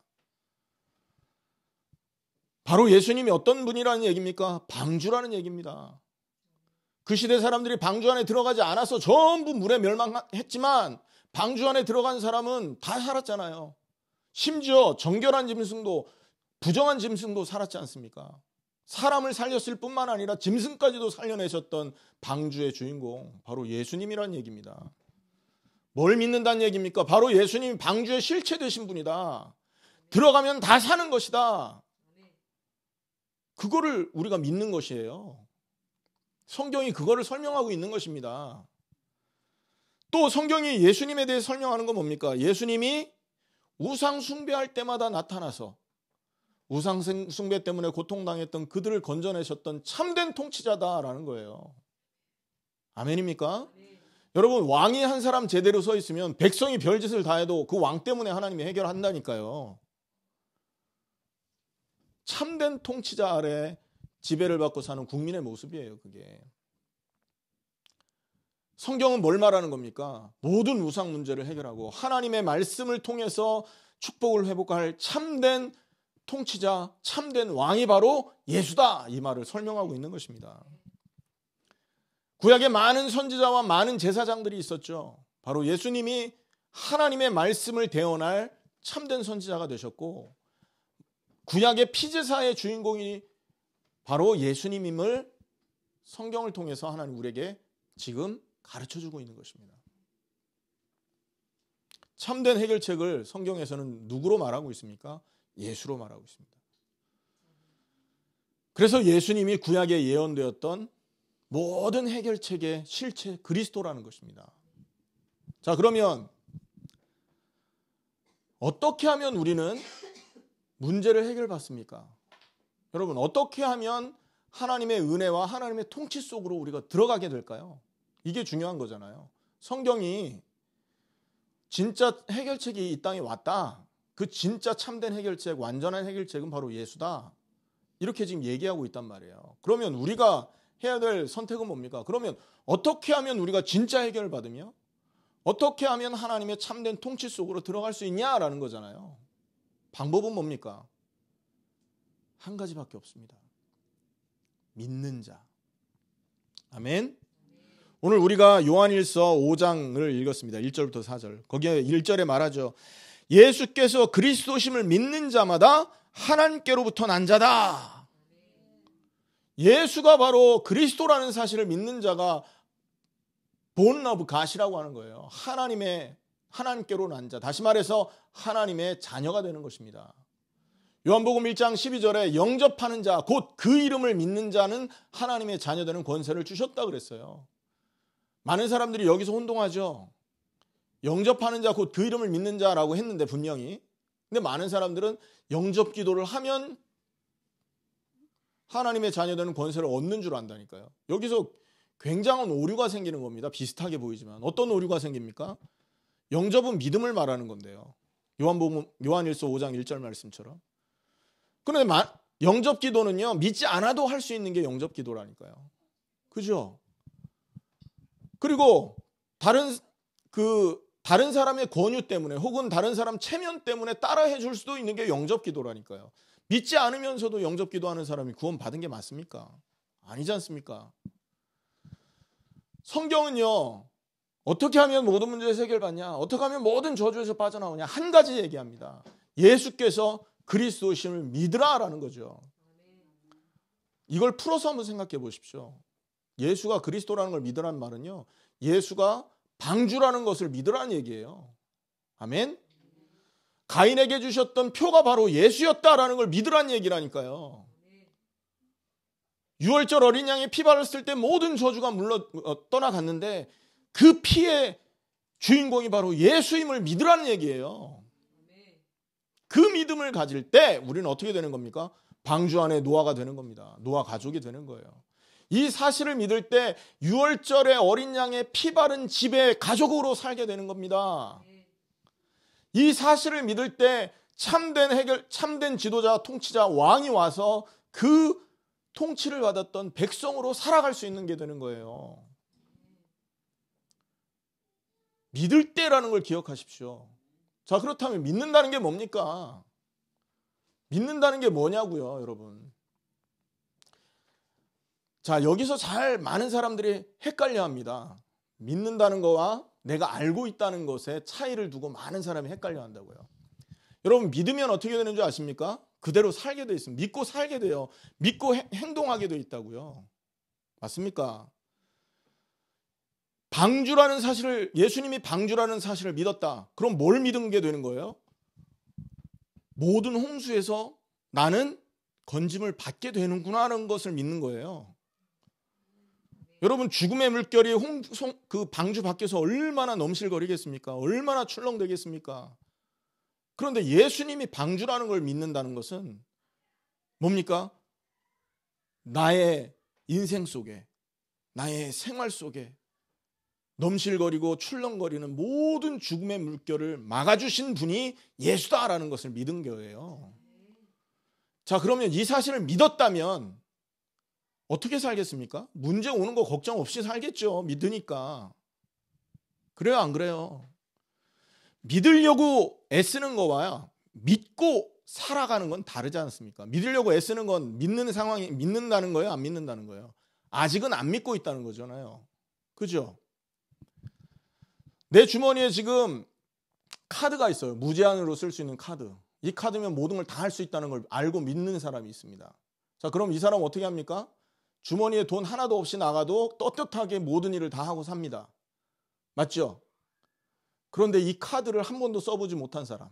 바로 예수님이 어떤 분이라는 얘기입니까? 방주라는 얘기입니다. 그 시대 사람들이 방주 안에 들어가지 않아서 전부 물에 멸망했지만 방주 안에 들어간 사람은 다 살았잖아요. 심지어 정결한 짐승도 부정한 짐승도 살았지 않습니까? 사람을 살렸을 뿐만 아니라 짐승까지도 살려내셨던 방주의 주인공 바로 예수님이란 얘기입니다. 뭘 믿는다는 얘기입니까? 바로 예수님 이 방주의 실체 되신 분이다. 들어가면 다 사는 것이다. 그거를 우리가 믿는 것이에요. 성경이 그거를 설명하고 있는 것입니다. 또 성경이 예수님에 대해 설명하는 건 뭡니까? 예수님이 우상 숭배할 때마다 나타나서 우상 숭배 때문에 고통당했던 그들을 건져내셨던 참된 통치자다라는 거예요. 아멘입니까? 네. 여러분 왕이 한 사람 제대로 서 있으면 백성이 별짓을 다 해도 그 왕 때문에 하나님이 해결한다니까요. 참된 통치자 아래 지배를 받고 사는 국민의 모습이에요, 그게. 성경은 뭘 말하는 겁니까? 모든 우상 문제를 해결하고 하나님의 말씀을 통해서 축복을 회복할 참된 통치자, 참된 왕이 바로 예수다. 이 말을 설명하고 있는 것입니다. 구약에 많은 선지자와 많은 제사장들이 있었죠. 바로 예수님이 하나님의 말씀을 대언할 참된 선지자가 되셨고 구약의 피제사의 주인공이 바로 예수님임을 성경을 통해서 하나님 우리에게 지금 가르쳐 주고 있는 것입니다. 참된 해결책을 성경에서는 누구로 말하고 있습니까? 예수로 말하고 있습니다. 그래서 예수님이 구약에 예언되었던 모든 해결책의 실체 그리스도라는 것입니다. 자, 그러면 어떻게 하면 우리는 문제를 해결받습니까? 여러분 어떻게 하면 하나님의 은혜와 하나님의 통치 속으로 우리가 들어가게 될까요? 이게 중요한 거잖아요. 성경이 진짜 해결책이 이 땅에 왔다. 그 진짜 참된 해결책, 완전한 해결책은 바로 예수다. 이렇게 지금 얘기하고 있단 말이에요. 그러면 우리가 해야 될 선택은 뭡니까? 그러면 어떻게 하면 우리가 진짜 해결을 받으며 어떻게 하면 하나님의 참된 통치 속으로 들어갈 수 있냐라는 거잖아요. 방법은 뭡니까? 한 가지밖에 없습니다. 믿는 자. 아멘. 오늘 우리가 요한일서 5장을 읽었습니다. 1절부터 4절. 거기에 1절에 말하죠. 예수께서 그리스도심을 믿는 자마다 하나님께로부터 난 자다. 예수가 바로 그리스도라는 사실을 믿는 자가 본 오브 가시라고 하는 거예요. 하나님의 하나님께로 난 자. 다시 말해서 하나님의 자녀가 되는 것입니다. 요한복음 1장 12절에 영접하는 자, 곧 그 이름을 믿는 자는 하나님의 자녀되는 권세를 주셨다 그랬어요. 많은 사람들이 여기서 혼동하죠. 영접하는 자, 곧 그 이름을 믿는 자라고 했는데 분명히. 근데 많은 사람들은 영접 기도를 하면 하나님의 자녀되는 권세를 얻는 줄 안다니까요. 여기서 굉장한 오류가 생기는 겁니다. 비슷하게 보이지만. 어떤 오류가 생깁니까? 영접은 믿음을 말하는 건데요. 요한복음, 요한일서 5장 1절 말씀처럼. 그런데 영접 기도는요, 믿지 않아도 할 수 있는 게 영접 기도라니까요. 그죠? 그리고 다른 그 다른 사람의 권유 때문에 혹은 다른 사람 체면 때문에 따라해 줄 수도 있는 게 영접 기도라니까요. 믿지 않으면서도 영접 기도하는 사람이 구원받은 게 맞습니까? 아니지 않습니까? 성경은요, 어떻게 하면 모든 문제 해결받냐? 어떻게 하면 모든 저주에서 빠져나오냐? 한 가지 얘기합니다. 예수께서 그리스도 심을 믿으라라는 거죠. 이걸 풀어서 한번 생각해 보십시오. 예수가 그리스도라는 걸 믿으라는 말은요. 예수가 방주라는 것을 믿으라는 얘기예요. 아멘. 가인에게 주셨던 표가 바로 예수였다라는 걸 믿으라는 얘기라니까요. 유월절 어린 양의 피발을 쓸 때 모든 저주가 물러 어, 떠나갔는데 그 피의 주인공이 바로 예수임을 믿으라는 얘기예요. 그 믿음을 가질 때 우리는 어떻게 되는 겁니까? 방주 안에 노아가 되는 겁니다. 노아 가족이 되는 거예요. 이 사실을 믿을 때6월절에 어린 양의 피 바른 집에 가족으로 살게 되는 겁니다. 이 사실을 믿을 때 참된 해결, 참된 지도자, 통치자, 왕이 와서 그 통치를 받았던 백성으로 살아갈 수 있는 게 되는 거예요. 믿을 때라는 걸 기억하십시오. 자, 그렇다면 믿는다는 게 뭡니까? 믿는다는 게 뭐냐고요, 여러분. 자, 여기서 잘 많은 사람들이 헷갈려 합니다. 믿는다는 거와 내가 알고 있다는 것에 차이를 두고 많은 사람이 헷갈려 한다고요. 여러분, 믿으면 어떻게 되는 줄 아십니까? 그대로 살게 돼 있습니다. 믿고 살게 돼요. 믿고 해, 행동하게 돼 있다고요. 맞습니까? 방주라는 사실을 예수님이 방주라는 사실을 믿었다. 그럼 뭘 믿은 게 되는 거예요? 모든 홍수에서 나는 건짐을 받게 되는구나 하는 것을 믿는 거예요. 여러분 죽음의 물결이 홍, 송, 그 방주 밖에서 얼마나 넘실거리겠습니까? 얼마나 출렁대겠습니까? 그런데 예수님이 방주라는 걸 믿는다는 것은 뭡니까? 나의 인생 속에, 나의 생활 속에, 넘실거리고 출렁거리는 모든 죽음의 물결을 막아주신 분이 예수다라는 것을 믿은 거예요. 자, 그러면 이 사실을 믿었다면 어떻게 살겠습니까? 문제 오는 거 걱정 없이 살겠죠. 믿으니까. 그래요, 안 그래요? 믿으려고 애쓰는 거와요. 믿고 살아가는 건 다르지 않습니까? 믿으려고 애쓰는 건 믿는 상황이 믿는다는 거예요, 안 믿는다는 거예요. 아직은 안 믿고 있다는 거잖아요. 그죠? 내 주머니에 지금 카드가 있어요. 무제한으로 쓸 수 있는 카드. 이 카드면 모든 걸 다 할 수 있다는 걸 알고 믿는 사람이 있습니다. 자, 그럼 이 사람 어떻게 합니까? 주머니에 돈 하나도 없이 나가도 떳떳하게 모든 일을 다 하고 삽니다. 맞죠? 그런데 이 카드를 한 번도 써보지 못한 사람,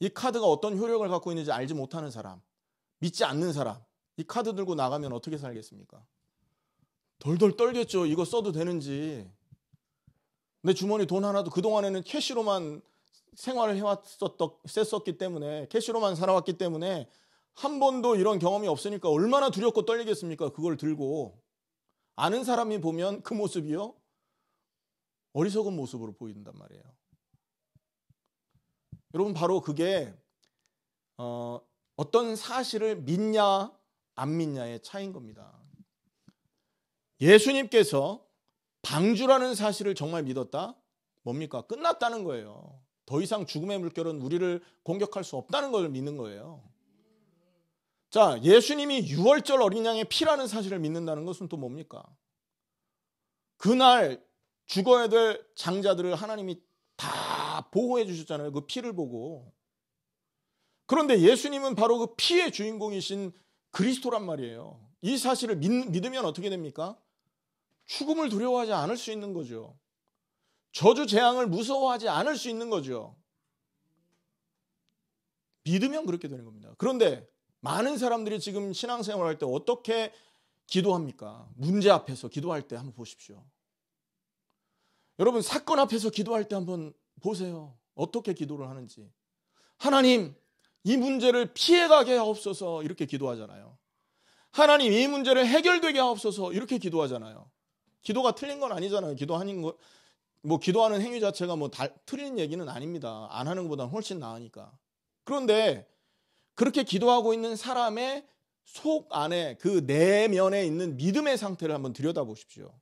이 카드가 어떤 효력을 갖고 있는지 알지 못하는 사람, 믿지 않는 사람, 이 카드 들고 나가면 어떻게 살겠습니까? 덜덜 떨겠죠. 이거 써도 되는지. 내 주머니 돈 하나도 그동안에는 캐시로만 생활을 해왔었기 때문에 캐시로만 살아왔기 때문에 한 번도 이런 경험이 없으니까 얼마나 두렵고 떨리겠습니까? 그걸 들고 아는 사람이 보면 그 모습이요 어리석은 모습으로 보인단 말이에요. 여러분 바로 그게 어, 어떤 사실을 믿냐 안 믿냐의 차이인 겁니다. 예수님께서 방주라는 사실을 정말 믿었다? 뭡니까? 끝났다는 거예요. 더 이상 죽음의 물결은 우리를 공격할 수 없다는 걸 믿는 거예요. 자, 예수님이 6월절 어린 양의 피라는 사실을 믿는다는 것은 또 뭡니까? 그날 죽어야 될 장자들을 하나님이 다 보호해 주셨잖아요. 그 피를 보고. 그런데 예수님은 바로 그 피의 주인공이신 그리스도란 말이에요. 이 사실을 믿, 믿으면 어떻게 됩니까? 죽음을 두려워하지 않을 수 있는 거죠. 저주 재앙을 무서워하지 않을 수 있는 거죠. 믿으면 그렇게 되는 겁니다. 그런데 많은 사람들이 지금 신앙생활 할때 어떻게 기도합니까? 문제 앞에서 기도할 때 한번 보십시오. 여러분, 사건 앞에서 기도할 때 한번 보세요. 어떻게 기도를 하는지. 하나님, 이 문제를 피해가게 하옵소서 이렇게 기도하잖아요. 하나님, 이 문제를 해결되게 하옵소서 이렇게 기도하잖아요. 기도가 틀린 건 아니잖아요. 기도하는 거, 뭐 기도하는 행위 자체가 뭐다 틀린 얘기는 아닙니다. 안 하는 것보다 훨씬 나으니까. 그런데 그렇게 기도하고 있는 사람의 속 안에 그 내면에 있는 믿음의 상태를 한번 들여다보십시오.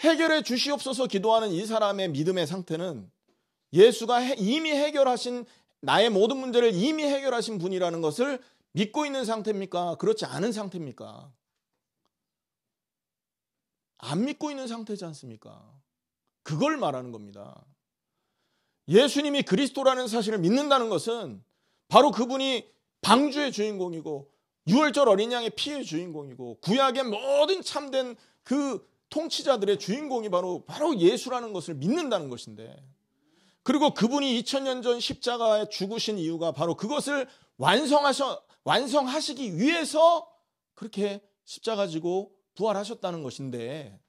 해결해 주시옵소서 기도하는 이 사람의 믿음의 상태는 예수가 해, 이미 해결하신 나의 모든 문제를 이미 해결하신 분이라는 것을 믿고 있는 상태입니까? 그렇지 않은 상태입니까? 안 믿고 있는 상태지 않습니까? 그걸 말하는 겁니다. 예수님이 그리스도라는 사실을 믿는다는 것은 바로 그분이 방주의 주인공이고 유월절 어린 양의 피의 주인공이고 구약의 모든 참된 그 통치자들의 주인공이 바로 바로 예수라는 것을 믿는다는 것인데 그리고 그분이 2000년 전 십자가에 죽으신 이유가 바로 그것을 완성하셔 완성하시기 위해서 그렇게 십자가 지고 부활하셨다는 것인데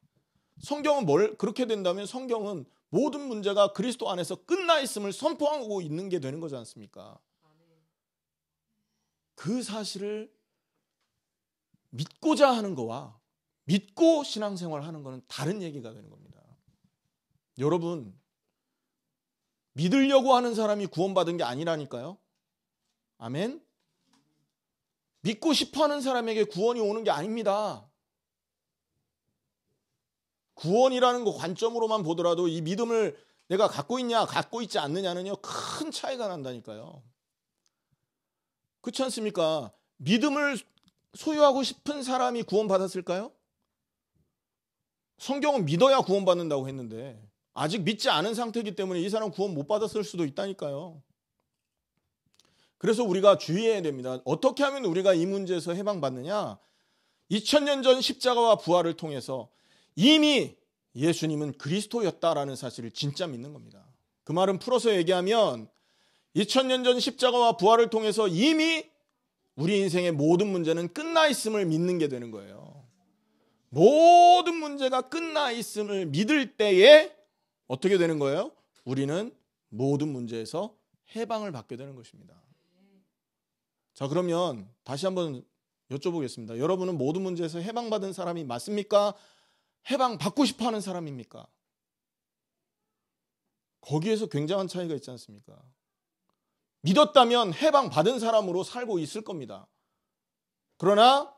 성경은 뭘 그렇게 된다면 성경은 모든 문제가 그리스도 안에서 끝나 있음을 선포하고 있는 게 되는 거지 않습니까? 그 사실을 믿고자 하는 거와 믿고 신앙생활 하는 거는 다른 얘기가 되는 겁니다. 여러분 믿으려고 하는 사람이 구원받은 게 아니라니까요. 아멘. 믿고 싶어 하는 사람에게 구원이 오는 게 아닙니다. 구원이라는 거 관점으로만 보더라도 이 믿음을 내가 갖고 있냐, 갖고 있지 않느냐는요, 큰 차이가 난다니까요. 그렇지 않습니까? 믿음을 소유하고 싶은 사람이 구원받았을까요? 성경은 믿어야 구원받는다고 했는데, 아직 믿지 않은 상태이기 때문에 이 사람 구원 못 받았을 수도 있다니까요. 그래서 우리가 주의해야 됩니다. 어떻게 하면 우리가 이 문제에서 해방받느냐? 2000년 전 십자가와 부활을 통해서 이미 예수님은 그리스도였다라는 사실을 진짜 믿는 겁니다. 그 말은 풀어서 얘기하면 2000년 전 십자가와 부활을 통해서 이미 우리 인생의 모든 문제는 끝나 있음을 믿는 게 되는 거예요. 모든 문제가 끝나 있음을 믿을 때에 어떻게 되는 거예요? 우리는 모든 문제에서 해방을 받게 되는 것입니다. 자, 그러면 다시 한번 여쭤보겠습니다. 여러분은 모든 문제에서 해방받은 사람이 맞습니까? 해방 받고 싶어 하는 사람입니까? 거기에서 굉장한 차이가 있지 않습니까? 믿었다면 해방 받은 사람으로 살고 있을 겁니다. 그러나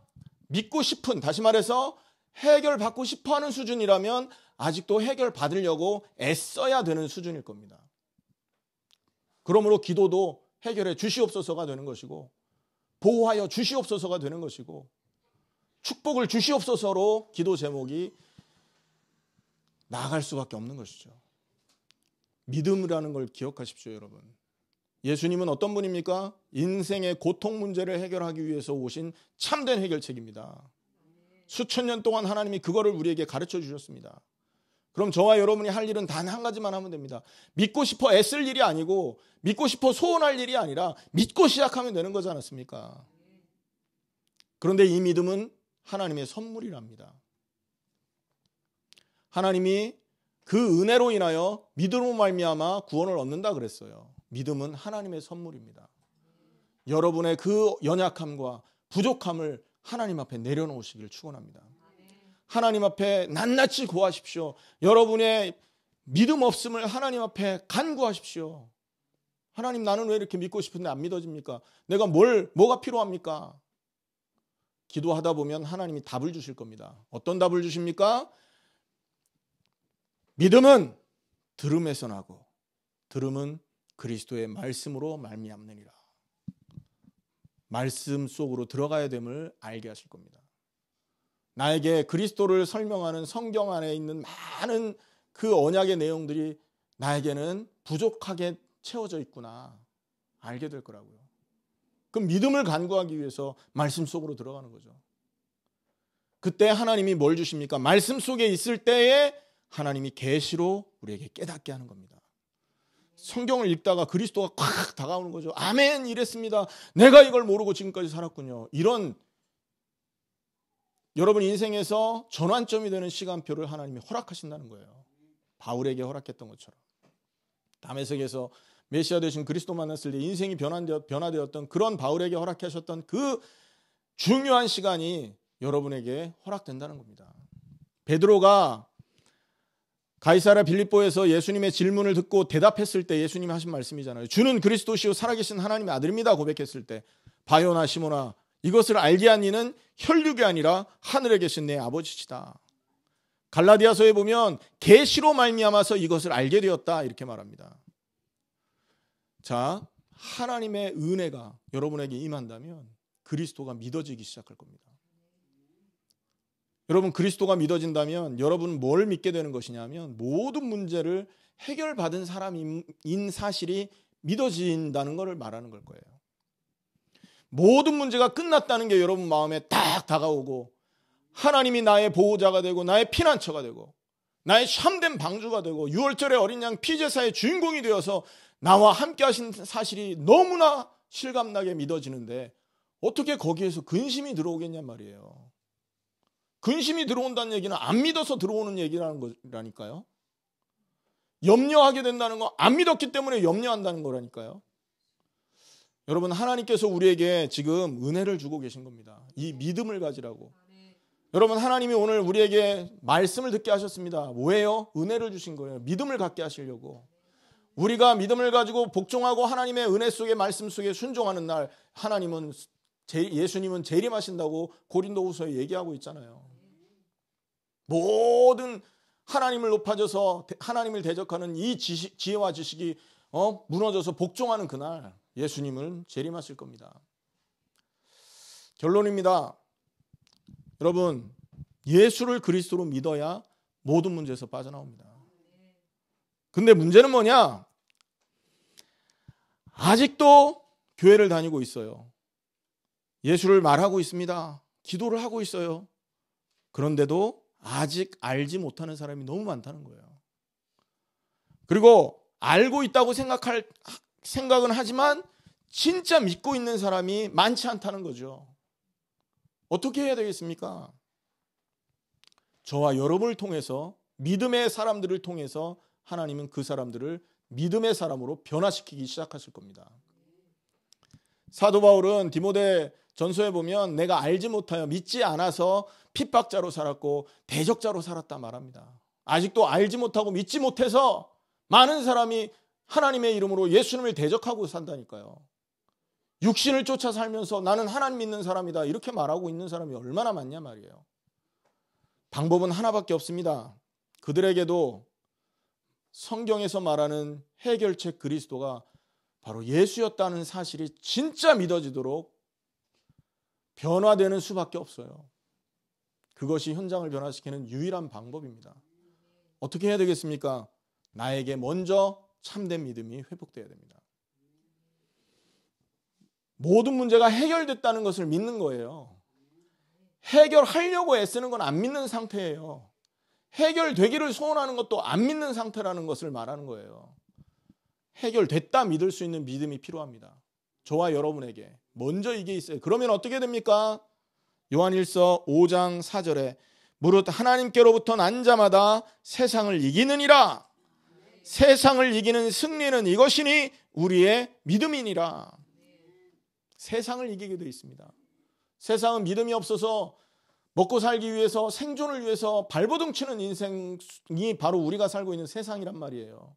믿고 싶은, 다시 말해서 해결받고 싶어 하는 수준이라면 아직도 해결받으려고 애써야 되는 수준일 겁니다. 그러므로 기도도 해결해 주시옵소서가 되는 것이고, 보호하여 주시옵소서가 되는 것이고, 축복을 주시옵소서로 기도 제목이 나아갈 수밖에 없는 것이죠. 믿음이라는 걸 기억하십시오, 여러분. 예수님은 어떤 분입니까? 인생의 고통 문제를 해결하기 위해서 오신 참된 해결책입니다. 수천 년 동안 하나님이 그거를 우리에게 가르쳐 주셨습니다. 그럼 저와 여러분이 할 일은 단 한 가지만 하면 됩니다. 믿고 싶어 애쓸 일이 아니고 믿고 싶어 소원할 일이 아니라 믿고 시작하면 되는 거지 않았습니까? 그런데 이 믿음은 하나님의 선물이랍니다. 하나님이 그 은혜로 인하여 믿음으로 말미암아 구원을 얻는다 그랬어요. 믿음은 하나님의 선물입니다. 여러분의 그 연약함과 부족함을 하나님 앞에 내려놓으시길 축원합니다. 하나님 앞에 낱낱이 고하십시오. 여러분의 믿음 없음을 하나님 앞에 간구하십시오. 하나님 나는 왜 이렇게 믿고 싶은데 안 믿어집니까? 내가 뭘 뭐가 필요합니까? 기도하다 보면 하나님이 답을 주실 겁니다. 어떤 답을 주십니까? 믿음은 들음에서 나고 들음은 그리스도의 말씀으로 말미암느니라. 말씀 속으로 들어가야 됨을 알게 하실 겁니다. 나에게 그리스도를 설명하는 성경 안에 있는 많은 그 언약의 내용들이 나에게는 부족하게 채워져 있구나 알게 될 거라고요. 그 믿음을 간구하기 위해서 말씀 속으로 들어가는 거죠. 그때 하나님이 뭘 주십니까? 말씀 속에 있을 때에 하나님이 계시로 우리에게 깨닫게 하는 겁니다. 성경을 읽다가 그리스도가 콱 다가오는 거죠. 아멘 이랬습니다. 내가 이걸 모르고 지금까지 살았군요. 이런 여러분 인생에서 전환점이 되는 시간표를 하나님이 허락하신다는 거예요. 바울에게 허락했던 것처럼. 담에색에서 메시아 되신 그리스도 만났을 때 인생이 변화되었, 던 그런 바울에게 허락하셨던 그 중요한 시간이 여러분에게 허락된다는 겁니다. 베드로가 가이사라 빌립보에서 예수님의 질문을 듣고 대답했을 때 예수님이 하신 말씀이잖아요. 주는 그리스도시요 살아계신 하나님의 아들입니다 고백했을 때 바요나 시모나 이것을 알게 한 이는 혈육이 아니라 하늘에 계신 내 아버지시다. 갈라디아서에 보면 계시로 말미암아서 이것을 알게 되었다 이렇게 말합니다. 자, 하나님의 은혜가 여러분에게 임한다면 그리스도가 믿어지기 시작할 겁니다. 여러분 그리스도가 믿어진다면 여러분뭘 믿게 되는 것이냐면 모든 문제를 해결받은 사람인 사실이 믿어진다는 것을 말하는 걸 거예요. 모든 문제가 끝났다는 게 여러분 마음에 딱 다가오고 하나님이 나의 보호자가 되고 나의 피난처가 되고 나의 참된 방주가 되고 6월절의 어린 양 피제사의 주인공이 되어서 나와 함께 하신 사실이 너무나 실감나게 믿어지는데 어떻게 거기에서 근심이 들어오겠냔 말이에요. 근심이 들어온다는 얘기는 안 믿어서 들어오는 얘기라는 거라니까요. 염려하게 된다는 거안 믿었기 때문에 염려한다는 거라니까요. 여러분 하나님께서 우리에게 지금 은혜를 주고 계신 겁니다. 이 믿음을 가지라고. 여러분 하나님이 오늘 우리에게 말씀을 듣게 하셨습니다. 뭐예요? 은혜를 주신 거예요. 믿음을 갖게 하시려고. 우리가 믿음을 가지고 복종하고 하나님의 은혜 속에 말씀 속에 순종하는 날 하나님은 예수님은 재림하신다고 고린도후서에 얘기하고 있잖아요. 모든 하나님을 높아져서 하나님을 대적하는 이 지식, 지혜와 지식이 어? 무너져서 복종하는 그날 예수님은 재림하실 겁니다. 결론입니다. 여러분 예수를 그리스도로 믿어야 모든 문제에서 빠져나옵니다. 근데 문제는 뭐냐? 아직도 교회를 다니고 있어요. 예수를 말하고 있습니다. 기도를 하고 있어요. 그런데도 아직 알지 못하는 사람이 너무 많다는 거예요. 그리고 알고 있다고 생각할 생각은 하지만 진짜 믿고 있는 사람이 많지 않다는 거죠. 어떻게 해야 되겠습니까? 저와 여러분을 통해서 믿음의 사람들을 통해서 하나님은 그 사람들을 믿음의 사람으로 변화시키기 시작하실 겁니다. 사도 바울은 디모데 전서에 보면 내가 알지 못하여 믿지 않아서 핍박자로 살았고 대적자로 살았다 말합니다. 아직도 알지 못하고 믿지 못해서 많은 사람이 하나님의 이름으로 예수님을 대적하고 산다니까요. 육신을 쫓아 살면서 나는 하나님 믿는 사람이다. 이렇게 말하고 있는 사람이 얼마나 많냐 말이에요. 방법은 하나밖에 없습니다. 그들에게도 성경에서 말하는 해결책 그리스도가 바로 예수였다는 사실이 진짜 믿어지도록 변화되는 수밖에 없어요. 그것이 현장을 변화시키는 유일한 방법입니다. 어떻게 해야 되겠습니까? 나에게 먼저 참된 믿음이 회복돼야 됩니다. 모든 문제가 해결됐다는 것을 믿는 거예요. 해결하려고 애쓰는 건 안 믿는 상태예요. 해결되기를 소원하는 것도 안 믿는 상태라는 것을 말하는 거예요. 해결됐다 믿을 수 있는 믿음이 필요합니다. 저와 여러분에게 먼저 이게 있어요. 그러면 어떻게 됩니까? 요한일서 5장 4절에 무릇 하나님께로부터 난 자마다 세상을 이기느니라. 세상을 이기는 승리는 이것이니 우리의 믿음이니라. 세상을 이기게 되어 있습니다. 세상은 믿음이 없어서 먹고 살기 위해서 생존을 위해서 발버둥 치는 인생이 바로 우리가 살고 있는 세상이란 말이에요.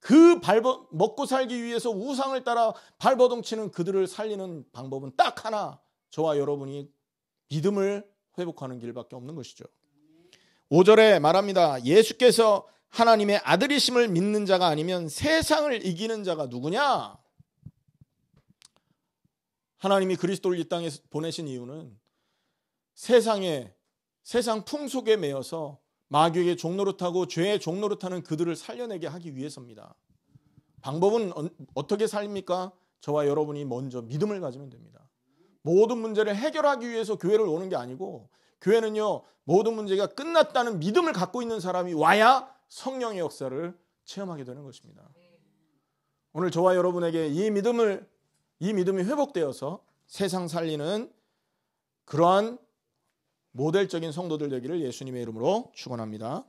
그 발버, 먹고 살기 위해서 우상을 따라 발버둥치는 그들을 살리는 방법은 딱 하나 저와 여러분이 믿음을 회복하는 길밖에 없는 것이죠. 5절에 말합니다. 예수께서 하나님의 아들이심을 믿는 자가 아니면 세상을 이기는 자가 누구냐? 하나님이 그리스도를 이 땅에 보내신 이유는 세상에 세상 풍속에 매여서 마귀에게 종노릇하고 죄의 종노릇하는 그들을 살려내게 하기 위해서입니다. 방법은 어, 떻게 살립니까? 저와 여러분이 먼저 믿음을 가지면 됩니다. 모든 문제를 해결하기 위해서 교회를 오는 게 아니고 교회는요 모든 문제가 끝났다는 믿음을 갖고 있는 사람이 와야 성령의 역사를 체험하게 되는 것입니다. 오늘 저와 여러분에게 이 믿음을 이 믿음이 회복되어서 세상 살리는 그러한 모델적인 성도들 되기를 예수님의 이름으로 축원합니다.